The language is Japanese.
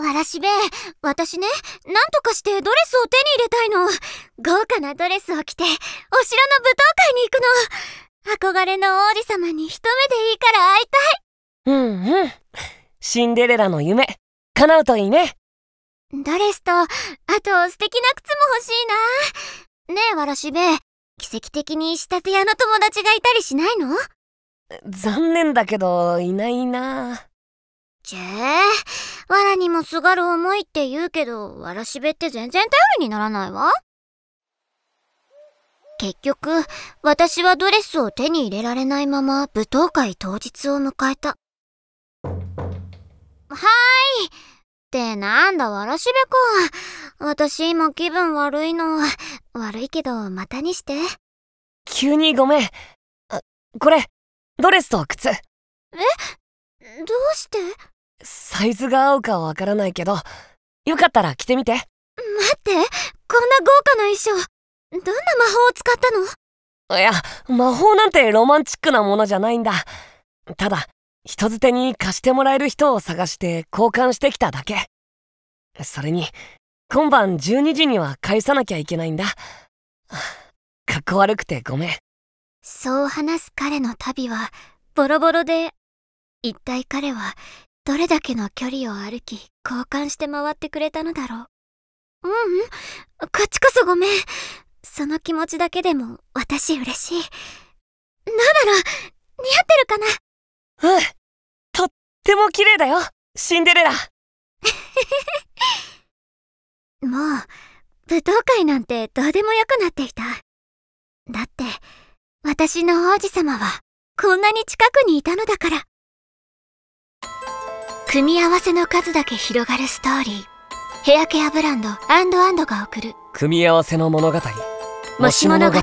わらしべ、私ね、なんとかしてドレスを手に入れたいの。豪華なドレスを着て、お城の舞踏会に行くの。憧れの王子様に一目でいいから会いたい。うんうん。シンデレラの夢、叶うといいね。ドレスと、あと素敵な靴も欲しいな。ねえ、わらしべ、奇跡的に仕立て屋の友達がいたりしないの残念だけど、いないな。じゃあ、わらにもすがる思いって言うけど、わらしべって全然頼りにならないわ。結局、私はドレスを手に入れられないまま舞踏会当日を迎えた。はーい。ってなんだわらしべか。私今気分悪いの。悪いけど、またにして。急にごめん。これ、ドレスと靴。えどうしてサイズが合うかわからないけど、よかったら着てみて。待って、こんな豪華な衣装、どんな魔法を使ったのいや、魔法なんてロマンチックなものじゃないんだ。ただ、人づてに貸してもらえる人を探して交換してきただけ。それに、今晩12時には返さなきゃいけないんだ。かっこ悪くてごめん。そう話す彼の旅はボロボロで、一体彼はどれだけの距離を歩き交換して回ってくれたのだろうううんこっちこそごめんその気持ちだけでも私嬉しいなんだろう似合ってるかなうんとっても綺麗だよシンデレラ もう舞踏会なんてどうでもよくなっていただって私の王子様はこんなに近くにいたのだから組み合わせの数だけ広がるストーリーヘアケアブランドアンドアンドが送る組み合わせの物語もし物語